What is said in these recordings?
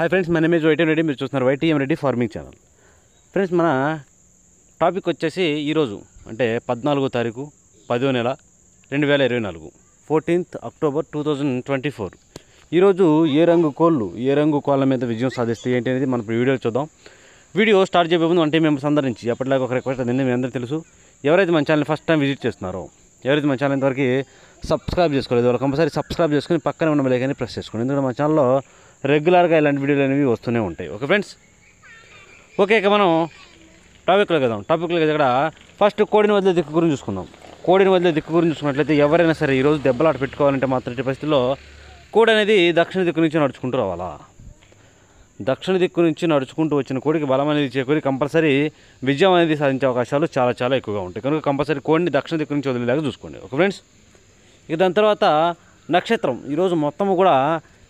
hi friends మన image YTM Reddy మీరు చూస్తున్నారు YTM Reddy farming channel friends మన టాపిక్ వచ్చేసి ఈరోజు అంటే పద్నాలుగో తారీఖు పదో నెల రెండు వేల ఇరవై నాలుగు fourteenth October two thousand twenty four ఈరోజు ఏ రంగు కోళ్ళు ఏ రంగు కోళ్ళ మీద విజయం సాధిస్తాయి ఏంటి అనేది మనం వీడియో చూద్దాం వీడియో స్టార్ట్ చేయబోతుంది అంటే మేము సందర్శించి ఎప్పటిలాగా ఒక రిక్వెస్ట్ అది మీ అందరూ తెలుసు ఎవరైతే మన ఛానల్ ఫస్ట్ టైం విజిట్ చేస్తున్నారో ఎవరైతే మన ఛానల్ ఇంతవరకు సబ్స్క్రైబ్ చేసుకోలేదు వాళ్ళు కంపల్సరీ సబ్స్క్రైబ్ చేసుకుని పక్కన ఉన్న కానీ ప్రెస్ చేసుకోండి ఎందుకంటే మా ఛానల్లో రెగ్యులర్గా ఇలాంటి వీడియోలు అనేవి వస్తూనే ఉంటాయి ఓకే ఫ్రెండ్స్ ఓకే ఇక మనం టాపిక్లోకి వెళ్దాం టాపిక్లోకి ఇక్కడ ఫస్ట్ కోడిని వదిలే దిక్కు గురించి చూసుకుందాం కోడిని వదిలే దిక్కు గురించి చూసుకున్నట్లయితే ఎవరైనా సరే ఈరోజు దెబ్బలాట పెట్టుకోవాలంటే మాత్రం పరిస్థితుల్లో కోడి అనేది దక్షిణ దిక్కు నుంచి నడుచుకుంటూ రావాలా దక్షిణ దిక్కు నుంచి నడుచుకుంటూ వచ్చిన కోడికి బలం అనేది చేకూరి కంపల్సరీ విజయం అనేది సాధించే అవకాశాలు చాలా చాలా ఎక్కువగా ఉంటాయి కనుక కంపల్సరీ కోడిని దక్షిణ దిక్కు నుంచి వదిలేలాగా చూసుకోండి ఓకే ఫ్రెండ్స్ ఇక దాని తర్వాత నక్షత్రం ఈరోజు మొత్తం కూడా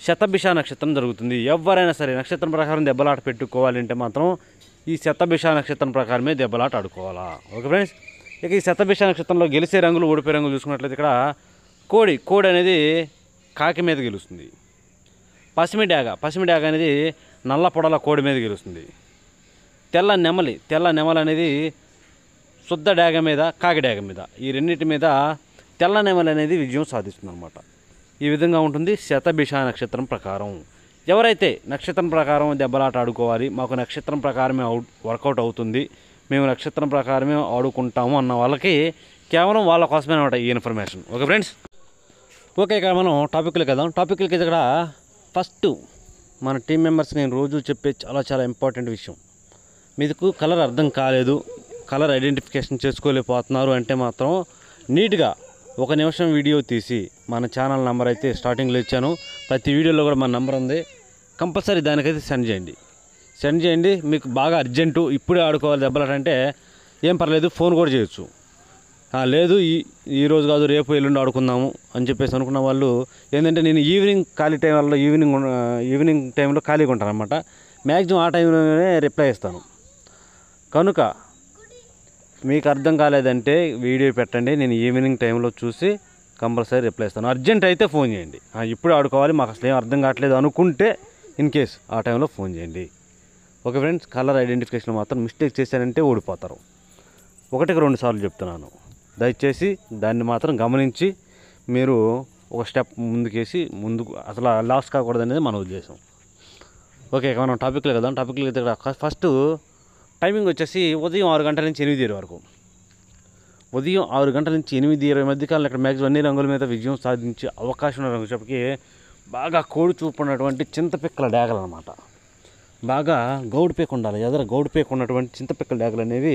శతభిష నక్షత్రం జరుగుతుంది ఎవరైనా సరే నక్షత్రం ప్రకారం దెబ్బలాట పెట్టుకోవాలంటే మాత్రం ఈ శతభిష నక్షత్రం ప్రకారమే దెబ్బలాట ఆడుకోవాలా ఓకే ఫ్రెండ్స్ ఇక ఈ శతభిష నక్షత్రంలో గెలిచే రంగులు ఓడిపోయే రంగులు చూసుకున్నట్లయితే ఇక్కడ కోడి కోడి అనేది కాకి మీద గెలుస్తుంది పసిమి డాగ పసిమి డాగ అనేది నల్ల పొడల కోడి మీద గెలుస్తుంది తెల్ల నెమలి తెల్ల నెమలి అనేది శుద్ధ డాగ మీద కాకి డాగ మీద ఈ రెండింటి మీద తెల్ల నెమలి అనేది విజయం సాధిస్తుంది అనమాట ఈ విధంగా ఉంటుంది శతభిష నక్షత్రం ప్రకారం ఎవరైతే నక్షత్రం ప్రకారం దెబ్బలాట ఆడుకోవాలి మాకు నక్షత్రం ప్రకారమే అవుట్ వర్కౌట్ అవుతుంది మేము నక్షత్రం ప్రకారమే ఆడుకుంటాము అన్న వాళ్ళకి కేవలం వాళ్ళ కోసమే అనమాట ఈ ఇన్ఫర్మేషన్ ఓకే ఫ్రెండ్స్ ఓకే ఇక్కడ మనం టాపిక్లకి వెళ్దాం టాపిక్లకి ఇక్కడ ఫస్ట్ మన టీం మెంబర్స్ నేను రోజు చెప్పే చాలా చాలా ఇంపార్టెంట్ విషయం మీకు కలర్ అర్థం కాలేదు కలర్ ఐడెంటిఫికేషన్ చేసుకోలేకపోతున్నారు అంటే మాత్రం నీట్గా ఒక నిమిషం వీడియో తీసి మన ఛానల్ నెంబర్ అయితే స్టార్టింగ్లో ఇచ్చాను ప్రతి వీడియోలో కూడా మన నెంబర్ ఉంది కంపల్సరీ దానికైతే సెండ్ చేయండి సెండ్ చేయండి మీకు బాగా అర్జెంటు ఇప్పుడే ఆడుకోవాలి దెబ్బలంటే ఏం పర్లేదు ఫోన్ కూడా చేయొచ్చు లేదు ఈ ఈరోజు కాదు రేపు ఎల్లుండి ఆడుకుందాము అని చెప్పేసి అనుకున్న వాళ్ళు ఏంటంటే నేను ఈవినింగ్ ఖాళీ టైం వల్ల ఈవినింగ్ ఈవినింగ్ టైంలో ఖాళీగా ఉంటాను అనమాట మ్యాక్సిమం ఆ టైంలోనే రిప్లై ఇస్తాను కనుక మీకు అర్థం కాలేదంటే వీడియో పెట్టండి నేను ఈవినింగ్ టైంలో చూసి కంపల్సరీ రిప్లై ఇస్తాను అర్జెంట్ అయితే ఫోన్ చేయండి ఇప్పుడు ఆడుకోవాలి మాకు అసలు ఏం అర్థం కావట్లేదు అనుకుంటే ఇన్ కేస్ ఆ టైంలో ఫోన్ చేయండి ఓకే ఫ్రెండ్స్ కలర్ ఐడెంటిఫికేషన్ మాత్రం మిస్టేక్ చేశారంటే ఓడిపోతారు ఒకటికి రెండు సార్లు చెప్తున్నాను దయచేసి దాన్ని మాత్రం గమనించి మీరు ఒక స్టెప్ ముందుకేసి ముందుకు అసలు లాస్ కాకూడదు అనేది మన ఉద్దేశం ఓకే మనం టాపిక్లో కదా టాపిక్లో ఫస్ట్ టైమింగ్ వచ్చేసి ఉదయం ఆరు గంటల నుంచి ఎనిమిది ఇరవై వరకు ఉదయం ఆరు గంటల నుంచి ఎనిమిది ఇరవై మధ్యకాలంలో ఇక్కడ మ్యాక్సిమం అన్ని రంగుల మీద విజయం సాధించే అవకాశం ఉన్న రంగుసేపటికి బాగా కోడి చూపు ఉన్నటువంటి చింతపిక్కల డేగలు అనమాట బాగా గౌడిపేక ఉండాలి ఎదర గౌడిపేక ఉన్నటువంటి చింతపిక్కల డేగలు అనేవి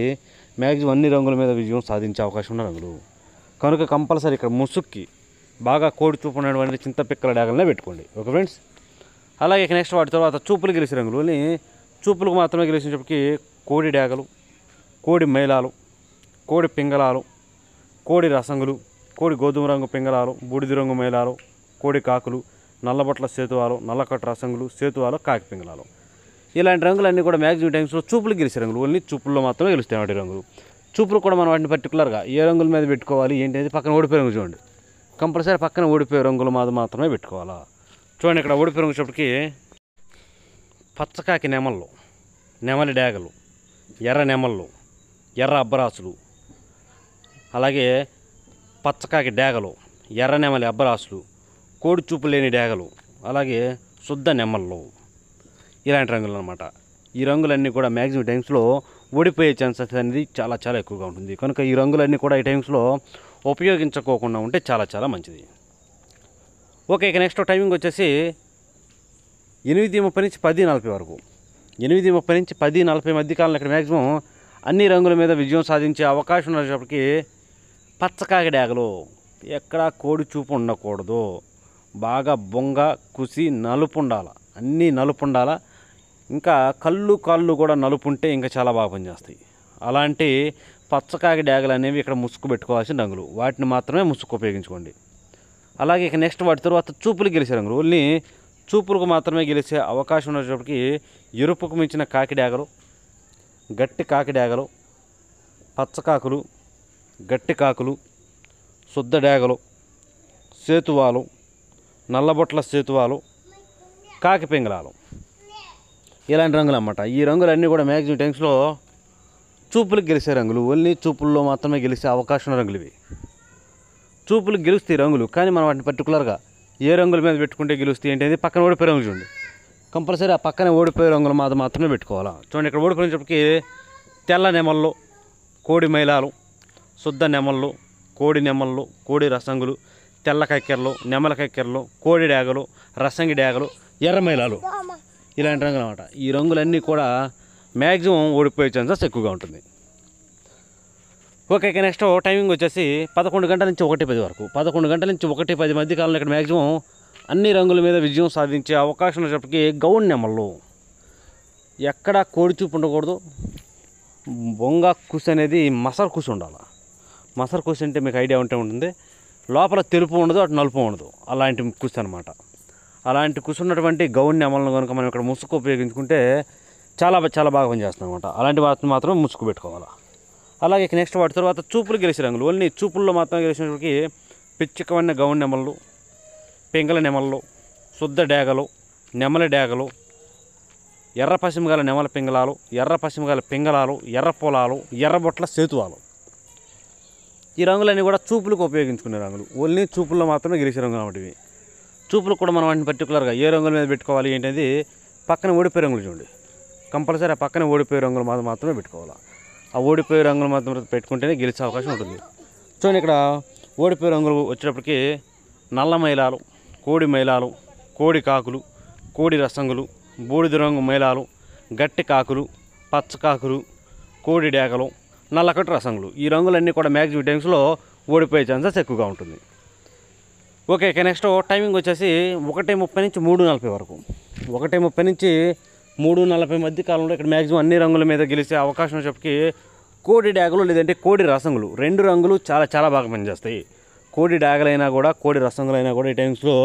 మ్యాక్సిమం అన్ని రంగుల మీద విజయం సాధించే అవకాశం ఉన్న రంగులు కనుక కంపల్సరీ ఇక్కడ ముసుక్కి బాగా కోడి చూపు ఉన్నటువంటి చింతపిక్కల డేగలనే పెట్టుకోండి ఓకే ఫ్రెండ్స్ అలాగే నెక్స్ట్ వాటి తర్వాత చూపులు గెలిచే రంగులు చూపులకు మాత్రమే గెలిచినప్పటికీ కోడి డేగలు కోడి మైలాలు కోడి పింగళాలు కోడి రసంగులు కోడి గోధుమ రంగు పింగళాలు బూడిద రంగు మైలాలు కోడి కాకులు నల్లబట్ల సేతువాలు నల్లకట్ట రసంగులు సేతువాలు కాకి పింగళాలు ఇలాంటి రంగులన్నీ కూడా మ్యాక్సిమం టైమ్స్లో చూపులు గిరిసే రంగులు ఓన్లీ చూపుల్లో మాత్రమే గెలుస్తాయి వాటి రంగులు చూపులు కూడా మనం వాటిని పర్టికులర్గా ఏ రంగుల మీద పెట్టుకోవాలి ఏంటి అనేది పక్కన ఓడిపోయే రంగు చూడండి కంపల్సరీ పక్కన ఓడిపోయే రంగులు మాది మాత్రమే పెట్టుకోవాలా చూడండి ఇక్కడ ఓడిపోయే రంగు వచ్చేప్పటికి పచ్చకాకి నెమళ్ళు నెమలి డేగలు ఎర్ర నెమళ్ళు ఎర్ర అబ్బరాసులు అలాగే పచ్చకాకి డేగలు ఎర్ర నెమలి అబ్బరాసులు కోడి చూపు లేని డేగలు అలాగే శుద్ధ నెమళ్ళు ఇలాంటి రంగులు అనమాట ఈ రంగులన్నీ కూడా మ్యాక్సిమం టైమ్స్లో ఓడిపోయే ఛాన్సెస్ అనేది చాలా చాలా ఎక్కువగా ఉంటుంది కనుక ఈ రంగులన్నీ కూడా ఈ టైమ్స్లో ఉపయోగించుకోకుండా ఉంటే చాలా చాలా మంచిది ఓకే ఇక నెక్స్ట్ టైమింగ్ వచ్చేసి ఎనిమిది ముప్పై నుంచి పది నలభై వరకు ఎనిమిది ముప్పై నుంచి పది నలభై మధ్య కాలంలో ఇక్కడ మ్యాక్సిమం అన్ని రంగుల మీద విజయం సాధించే అవకాశం ఉన్నప్పటికీ పచ్చకాకిడాగలు ఎక్కడా కోడి చూపు ఉండకూడదు బాగా బొంగ కుసి నలుపు ఉండాల అన్నీ నలుపు ఉండాల ఇంకా కళ్ళు కాళ్ళు కూడా నలుపు ఉంటే ఇంకా చాలా బాగా పనిచేస్తాయి అలాంటి పచ్చకాకి డ్యాగలు అనేవి ఇక్కడ ముసుగు పెట్టుకోవాల్సిన రంగులు వాటిని మాత్రమే ముసుగు ఉపయోగించుకోండి అలాగే ఇక నెక్స్ట్ వాటి తర్వాత చూపులు గెలిచే రంగులు ఓన్లీ చూపులకు మాత్రమే గెలిచే అవకాశం ఉన్నప్పటికీ ఎరుపుకు మించిన కాకిడాగలు గట్టి కాకిడాగలు పచ్చకాకులు గట్టి కాకులు శుద్ధ డాగలు సేతువాలు నల్లబొట్ల సేతువాలు కాకి పింగళాలు ఇలాంటి రంగులు అన్నమాట ఈ రంగులన్నీ కూడా మ్యాక్సిమం టైమ్స్లో చూపులకు గెలిచే రంగులు ఓన్లీ చూపుల్లో మాత్రమే గెలిచే అవకాశం రంగులు ఇవి చూపులు గెలుస్తాయి రంగులు కానీ మనం వాటిని పర్టికులర్గా ఏ రంగుల మీద పెట్టుకుంటే గెలుస్తాయి ఏంటి పక్కన ఓడిపోయే రంగులు చూడండి కంపల్సరీ ఆ పక్కన ఓడిపోయే రంగులు మాత్రం మాత్రమే పెట్టుకోవాలా చూడండి ఇక్కడ ఓడిపోయినప్పటికీ తెల్ల నెమళ్ళు కోడి మైలాలు శుద్ధ నెమళ్ళు కోడి నెమళ్ళు కోడి రసంగులు తెల్ల కక్కెరలు నెమల కక్కెరలు కోడి డాగలు రసంగి డాగలు ఎర్ర మైలాలు ఇలాంటి రంగులు అనమాట ఈ రంగులన్నీ కూడా మ్యాక్సిమం ఓడిపోయే ఛాన్సెస్ ఎక్కువగా ఉంటుంది ఓకే ఇక నెక్స్ట్ టైమింగ్ వచ్చేసి పదకొండు గంటల నుంచి ఒకటి పది వరకు పదకొండు గంటల నుంచి ఒకటి పది మధ్య కాలంలో ఇక్కడ మ్యాక్సిమం అన్ని రంగుల మీద విజయం సాధించే అవకాశం ఉన్నప్పటికీ గౌడ్ నెమళ్ళు ఎక్కడ కోడిచూపు ఉండకూడదు బొంగ కుస్ అనేది మసర్ కుస్ ఉండాలి మసర్ కుస్ అంటే మీకు ఐడియా ఉంటే ఉంటుంది లోపల తెలుపు ఉండదు అటు నలుపు ఉండదు అలాంటి కుస్ అనమాట అలాంటి కుస్ ఉన్నటువంటి గౌన్ నెమలను కనుక మనం ఇక్కడ ముసుగు ఉపయోగించుకుంటే చాలా చాలా బాగా పనిచేస్తుంది అనమాట అలాంటి వాటిని మాత్రం ముసుగు పెట్టుకోవాలి అలాగే నెక్స్ట్ వాటి తర్వాత చూపులు గెలిచి రంగులు ఓన్లీ చూపుల్లో మాత్రం గెలిచినప్పటికి పిచ్చికమైన గౌన్ నెమళ్ళు పెంగల నెమళ్ళు శుద్ధ డేగలు నెమల డేగలు ఎర్ర పశ్చిమగాల నెమల పింగళాలు ఎర్ర పశ్చిమగాల పింగళాలు ఎర్ర పొలాలు ఎర్ర బొట్ల సేతువాలు ఈ రంగులన్నీ కూడా చూపులకు ఉపయోగించుకునే రంగులు ఓన్లీ చూపుల్లో మాత్రమే గెలిచే రంగులు కాబట్టి చూపులు కూడా మనం వాటిని పర్టికులర్గా ఏ రంగుల మీద పెట్టుకోవాలి ఏంటనేది పక్కన ఓడిపోయే రంగులు చూడండి కంపల్సరీ ఆ పక్కన ఓడిపోయే రంగులు మాత్రమే పెట్టుకోవాలి ఆ ఓడిపోయే రంగులు మాత్రం పెట్టుకుంటేనే గెలిచే అవకాశం ఉంటుంది చూడండి ఇక్కడ ఓడిపోయే రంగులు వచ్చేటప్పటికి నల్ల మైలాలు కోడి మైలాలు కోడి కాకులు కోడి రసంగులు బూడిద రంగు మైలాలు గట్టి కాకులు పచ్చ కాకులు కోడి డేకలు నల్లకట్టు రసంగులు ఈ రంగులన్నీ కూడా మ్యాక్సిమం టైమ్స్లో ఓడిపోయే ఛాన్సెస్ ఎక్కువగా ఉంటుంది ఓకే ఇక నెక్స్ట్ టైమింగ్ వచ్చేసి ఒకటి ముప్పై నుంచి మూడు నలభై వరకు ఒకటి ముప్పై నుంచి మూడు నలభై మధ్య కాలంలో ఇక్కడ మ్యాక్సిమం అన్ని రంగుల మీద గెలిచే అవకాశం చెప్పి కోడి డాగలు లేదంటే కోడి రసంగులు రెండు రంగులు చాలా చాలా బాగా పనిచేస్తాయి కోడి డాగలైనా కూడా కోడి రసంగులైనా కూడా ఈ టైమ్స్లో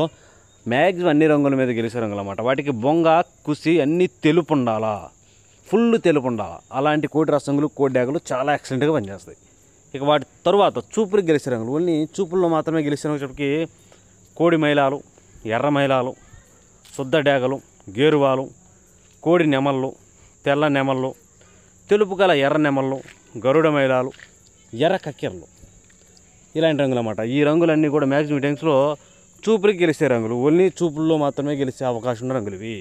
మ్యాక్సిమం అన్ని రంగుల మీద గెలిచే రంగులు అనమాట వాటికి బొంగ కుసి అన్నీ తెలుపు ఉండాలా ఫుల్ తెలుపు ఉండాలా అలాంటి కోడి రసంగులు కోడి డాగలు చాలా ఎక్సలెంట్గా పనిచేస్తాయి ఇక వాటి తరువాత చూపులు గెలిచే రంగులు ఓన్లీ చూపుల్లో మాత్రమే గెలిచే రంగు చెప్పి కోడి మైలాలు ఎర్ర మైలాలు శుద్ధ డాగలు గేరువాలు కోడి నెమళ్ళు తెల్ల నెమళ్ళు తెలుపు గల ఎర్ర నెమళ్ళు గరుడ మైలాలు ఎర్ర కక్కెరలు ఇలాంటి రంగులు అన్నమాట ఈ రంగులన్నీ కూడా మ్యాక్సిమం టైమ్స్లో చూపులకి గెలిచే రంగులు ఓన్లీ చూపుల్లో మాత్రమే గెలిచే అవకాశం ఉన్న రంగులు ఇవి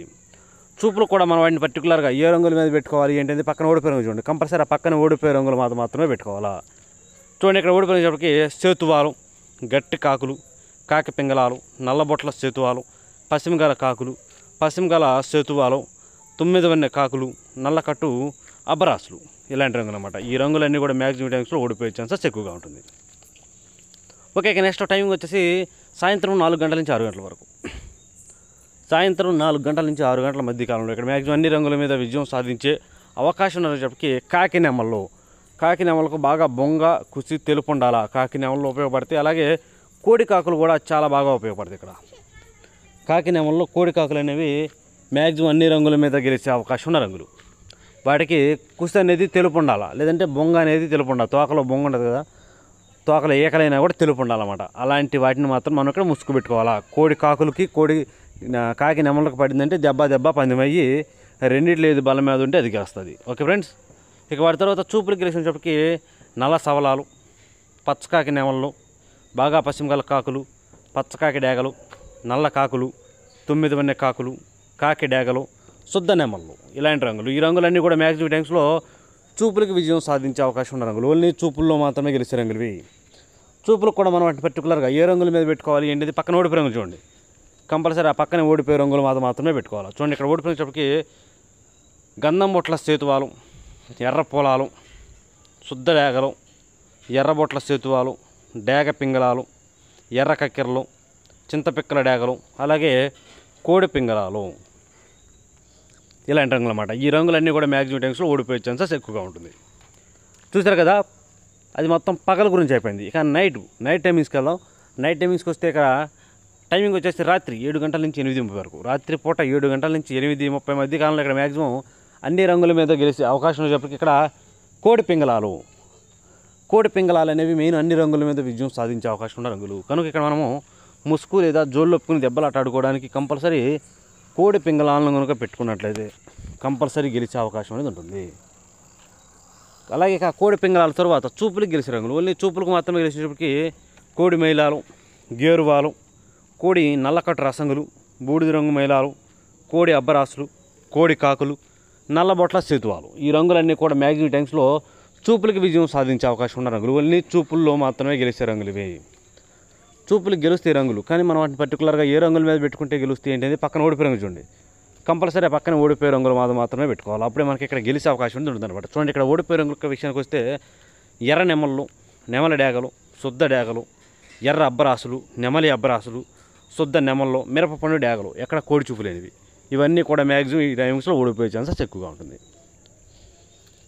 చూపులు కూడా మనం వాటిని పర్టికులర్గా ఏ రంగుల మీద పెట్టుకోవాలి ఏంటంటే పక్కన ఓడిపోయి రంగు చూడండి కంపల్సరీ ఆ పక్కన ఓడిపోయే రంగులు మాత్రం మాత్రమే పెట్టుకోవాలా చూడండి ఇక్కడ ఓడిపోయినప్పటికీ సేతువాలు గట్టి కాకులు కాకి పింగళాలు నల్లబొట్ల సేతువాలు పశ్చిమగల కాకులు పశ్చిమగల సేతువాలు తొమ్మిది వన్న కాకులు నల్లకట్టు అబ్బరాసులు ఇలాంటి రంగులు అనమాట ఈ రంగులన్నీ కూడా మ్యాక్సిమం టైమ్స్లో ఓడిపోయే ఛాన్సెస్ ఎక్కువగా ఉంటుంది ఓకే ఇక నెక్స్ట్ టైమింగ్ వచ్చేసి సాయంత్రం నాలుగు గంటల నుంచి ఆరు గంటల వరకు సాయంత్రం నాలుగు గంటల నుంచి ఆరు గంటల మధ్య కాలంలో ఇక్కడ మ్యాక్సిమం అన్ని రంగుల మీద విజయం సాధించే అవకాశం ఉన్నప్పటికీ కాకి కాకినామలకు బాగా బొంగ కుసి తెలుపు కాకి కాకినామల్లో ఉపయోగపడతాయి అలాగే కోడి కాకులు కూడా చాలా బాగా ఉపయోగపడతాయి ఇక్కడ కాకినామల్లో కోడి కాకులు అనేవి మ్యాక్సిమం అన్ని రంగుల మీద గెలిచే అవకాశం ఉన్న రంగులు వాటికి కుస్త అనేది తెలుపు ఉండాలి లేదంటే బొంగ అనేది తెలుపు ఉండాలి తోకలో బొంగ ఉండదు కదా తోకలు ఏకలైనా కూడా తెలుపు ఉండాలన్నమాట అలాంటి వాటిని మాత్రం మనం ఇక్కడ ముసుగు పెట్టుకోవాలా కోడి కాకులకి కోడి కాకి నెమలకు పడిందంటే దెబ్బ దెబ్బ పందిమయ్యి రెండింటి ఏది బలం మీద ఉంటే అది గెలుస్తుంది ఓకే ఫ్రెండ్స్ ఇక వాటి తర్వాత చూపులు గెలిచినప్పటికి నల్ల సవలాలు పచ్చకాకి నెమళ్ళు బాగా పశ్చిమగల కాకులు పచ్చకాకి డేగలు నల్ల కాకులు తొమ్మిది వన్నె కాకులు కాకిడేగలు శుద్ధ నెమళ్ళు ఇలాంటి రంగులు ఈ రంగులన్నీ కూడా మ్యాక్సిమం టైమ్స్లో చూపులకు విజయం సాధించే అవకాశం ఉన్న రంగులు ఓన్లీ చూపుల్లో మాత్రమే గెలిచే రంగులు చూపులకు కూడా మనం అంటే పర్టికులర్గా ఏ రంగుల మీద పెట్టుకోవాలి ఏంటిది పక్కన ఓడిపోయే రంగులు చూడండి కంపల్సరీ ఆ పక్కనే ఓడిపోయే రంగులు మాత్రం మాత్రమే పెట్టుకోవాలి చూడండి ఇక్కడ ఓడిపోయినప్పటికి గంధం బొట్ల సేతువాలు ఎర్ర పొలాలు శుద్ధ డేగలు ఎర్రబొట్ల సేతువాలు డేగ పింగళాలు ఎర్ర కక్కెరలు చింతపిక్కల డేగలు అలాగే కోడి పింగళాలు ఇలాంటి రంగులు అనమాట ఈ రంగులన్నీ కూడా మ్యాక్సిమం టైమ్స్లో ఓడిపోయే ఛాన్సెస్ ఎక్కువగా ఉంటుంది చూసారు కదా అది మొత్తం పగల గురించి అయిపోయింది ఇక నైట్ నైట్ టైమింగ్స్కి వెళ్దాం నైట్ టైమింగ్స్కి వస్తే ఇక్కడ టైమింగ్ వచ్చేసి రాత్రి ఏడు గంటల నుంచి ఎనిమిది ముప్పై వరకు రాత్రి పూట ఏడు గంటల నుంచి ఎనిమిది ముప్పై మధ్య కాలంలో ఇక్కడ మ్యాక్సిమం అన్ని రంగుల మీద గెలిచే అవకాశం వచ్చేప్పటికి ఇక్కడ కోడి పింగళాలు కోడి పింగళాలు అనేవి మెయిన్ అన్ని రంగుల మీద విజయం సాధించే అవకాశం ఉన్న రంగులు కనుక ఇక్కడ మనము ముసుగు లేదా జోళ్ళు ఒప్పుకుని దెబ్బలాట ఆడుకోవడానికి కంపల్సరీ కోడి పింగళాలను కనుక పెట్టుకున్నట్లయితే కంపల్సరీ గెలిచే అవకాశం అనేది ఉంటుంది అలాగే ఆ కోడి పింగళాల తర్వాత చూపులకు గెలిచే రంగులు ఓన్లీ చూపులకు మాత్రమే గెలిచేటప్పటికి కోడి మైలాలు గేరువాలు కోడి నల్లకట్టు రసంగులు బూడిద రంగు మైలాలు కోడి అబ్బరాసులు కోడి కాకులు నల్లబొట్ల సేతువాలు ఈ రంగులన్నీ కూడా మ్యాగ్జిమం టైమ్స్లో చూపులకి విజయం సాధించే అవకాశం ఉన్న రంగులు ఓన్లీ చూపుల్లో మాత్రమే గెలిచే రంగులు ఇవి చూపులు గెలుస్తాయి రంగులు కానీ మనం వాటిని పర్టికులర్గా ఏ రంగుల మీద పెట్టుకుంటే గెలుస్తాయి ఏంటి పక్కన ఓడిపోయి రంగు చూడండి కంపల్సరీ పక్కన ఓడిపోయే రంగులు మాత్రం మాత్రమే పెట్టుకోవాలి అప్పుడే మనకి ఇక్కడ గెలిచే అవకాశం ఉంటుంది అనమాట చూడండి ఇక్కడ ఓడిపోయే రంగుల విషయానికి వస్తే ఎర్ర నెమళ్ళు నెమల డేగలు శుద్ధ డేగలు ఎర్ర అబ్బరాసులు నెమలి అబ్బరాసులు శుద్ధ నెమల్లో మిరప పండు డేగలు ఎక్కడ కోడి చూపులేనివి ఇవన్నీ కూడా మ్యాక్సిమం ఈ టైమింగ్స్లో ఓడిపోయే ఛాన్సెస్ ఎక్కువగా ఉంటుంది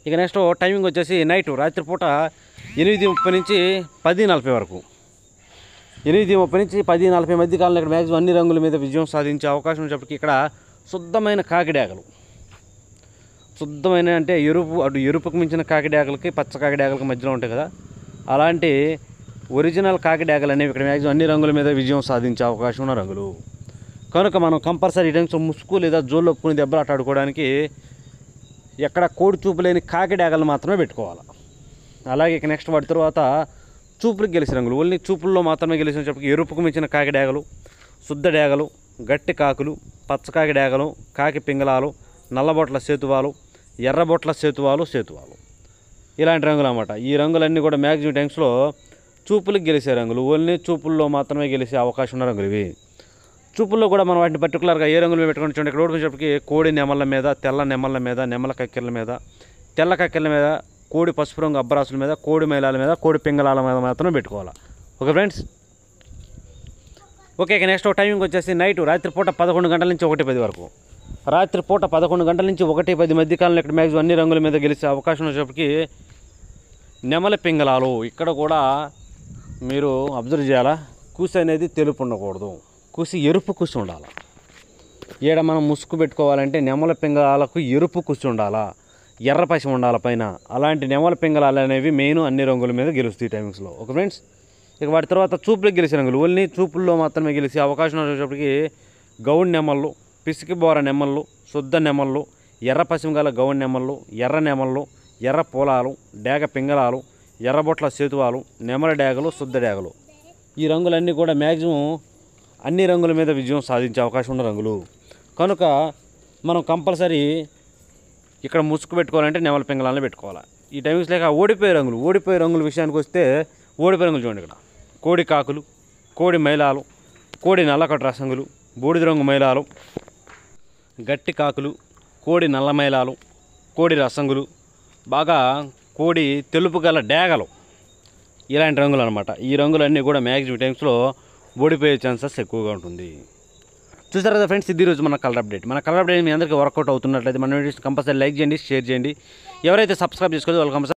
ఇక నెక్స్ట్ టైమింగ్ వచ్చేసి నైట్ రాత్రిపూట ఎనిమిది ముప్పై నుంచి పది నలభై వరకు ఎనిమిది ముప్పై నుంచి పది నలభై మధ్య కాలంలో ఇక్కడ మ్యాక్సిమం అన్ని రంగుల మీద విజయం సాధించే అవకాశం ఉన్నప్పటికీ ఇక్కడ శుద్ధమైన కాకిడాకలు శుద్ధమైన అంటే ఎరుపు అటు ఎరుపుకు మించిన కాకిడాకలకి పచ్చ కాకిడాకలకి మధ్యలో ఉంటాయి కదా అలాంటి ఒరిజినల్ కాకిడాకలు అనేవి ఇక్కడ మ్యాక్సిమం అన్ని రంగుల మీద విజయం సాధించే అవకాశం ఉన్న రంగులు కనుక మనం కంపల్సరీ టైమ్స్ ముసుగు లేదా జోలు ఒప్పుకుని దెబ్బలు ఆట ఆడుకోవడానికి ఎక్కడ కోడి చూపు లేని కాకిడాకలు మాత్రమే పెట్టుకోవాలి అలాగే నెక్స్ట్ వాటి తర్వాత చూపులకు గెలిచిన రంగులు ఓన్లీ చూపుల్లో మాత్రమే గెలిచిన చెప్పి ఎరుపుకు మించిన కాకి డేగలు శుద్ధ డేగలు గట్టి కాకులు పచ్చకాకి డేగలు కాకి పింగళాలు నల్లబొట్ల సేతువాలు ఎర్రబొట్ల సేతువాలు సేతువాలు ఇలాంటి రంగులు అన్నమాట ఈ రంగులన్నీ కూడా మ్యాక్సిమం టైమ్స్లో చూపులకు గెలిచే రంగులు ఓన్లీ చూపుల్లో మాత్రమే గెలిచే అవకాశం ఉన్న రంగులు ఇవి చూపుల్లో కూడా మనం వాటిని పర్టికులర్గా ఏ రంగులు పెట్టుకుని చూడండి ఇక్కడ ఓడిపోయినప్పటికీ కోడి నెమళ్ళ మీద తెల్ల నెమళ్ళ మీద నెమల కక్కెల మీద తెల్ల కక్కెల మీద కోడి పసుపు రంగు అబ్బరాసుల మీద కోడి మేళాల మీద కోడి పింగళాల మీద మాత్రమే పెట్టుకోవాలి ఓకే ఫ్రెండ్స్ ఓకే ఇక నెక్స్ట్ టైమింగ్ వచ్చేసి నైట్ రాత్రిపూట పదకొండు గంటల నుంచి ఒకటి పది వరకు రాత్రిపూట పదకొండు గంటల నుంచి ఒకటి పది మధ్యకాలంలో ఇక్కడ మ్యాక్సిమం అన్ని రంగుల మీద గెలిచే అవకాశం వచ్చేప్పటికి నెమల పింగళాలు ఇక్కడ కూడా మీరు అబ్జర్వ్ చేయాలా కూసి అనేది తెలుపు ఉండకూడదు కూసి ఎరుపు కూసి ఉండాలి ఈడ మనం ముసుగు పెట్టుకోవాలంటే నెమల పింగళాలకు ఎరుపు కూసి ఉండాలా ఎర్ర పసి ఉండాల పైన అలాంటి నెమల పింగళాలు అనేవి మెయిన్ అన్ని రంగుల మీద గెలుస్తాయి ఈ టైమింగ్స్లో ఓకే ఫ్రెండ్స్ ఇక వాటి తర్వాత చూపులకు గెలిచిన రంగులు ఓన్లీ చూపుల్లో మాత్రమే గెలిచి అవకాశం వచ్చేటప్పటికి గౌడ్ నెమళ్ళు పిసికి బోర నెమళ్ళు శుద్ధ నెమళ్ళు ఎర్ర గల గౌడ్ నెమళ్ళు ఎర్ర నెమళ్ళు ఎర్ర పొలాలు డేగ పింగళాలు ఎర్రబొట్ల సేతువాలు నెమల డేగలు శుద్ధ డేగలు ఈ రంగులన్నీ కూడా మ్యాక్సిమం అన్ని రంగుల మీద విజయం సాధించే అవకాశం ఉన్న రంగులు కనుక మనం కంపల్సరీ ఇక్కడ ముసుగు పెట్టుకోవాలంటే నెమల పింగళాలను పెట్టుకోవాలి ఈ టైమింగ్స్ లేక ఓడిపోయే రంగులు ఓడిపోయే రంగుల విషయానికి వస్తే ఓడిపోయే రంగులు చూడండి ఇక్కడ కోడి కాకులు కోడి మైలాలు కోడి నల్లకట్ట రసంగులు బూడిద రంగు మైలాలు గట్టి కాకులు కోడి నల్ల మైలాలు కోడి రసంగులు బాగా కోడి తెలుపు గల డేగలు ఇలాంటి రంగులు అనమాట ఈ రంగులన్నీ కూడా మ్యాక్సిమం టైమ్స్లో ఓడిపోయే ఛాన్సెస్ ఎక్కువగా ఉంటుంది చూసారు కదా ఫ్రెండ్స్ ఇది రోజు మన కలర్ అప్డేట్ మన కలర్ అప్డేట్ మీ అందరికీ వర్కౌట్ అవుతున్నట్లయితే మన వీడియోస్ కంపల్సరీ లైక్ చేయండి షేర్ చేయండి ఎవరైతే సబ్స్క్రైబ్ చేసుకోవాలి వాళ్ళు కంపల్సరీ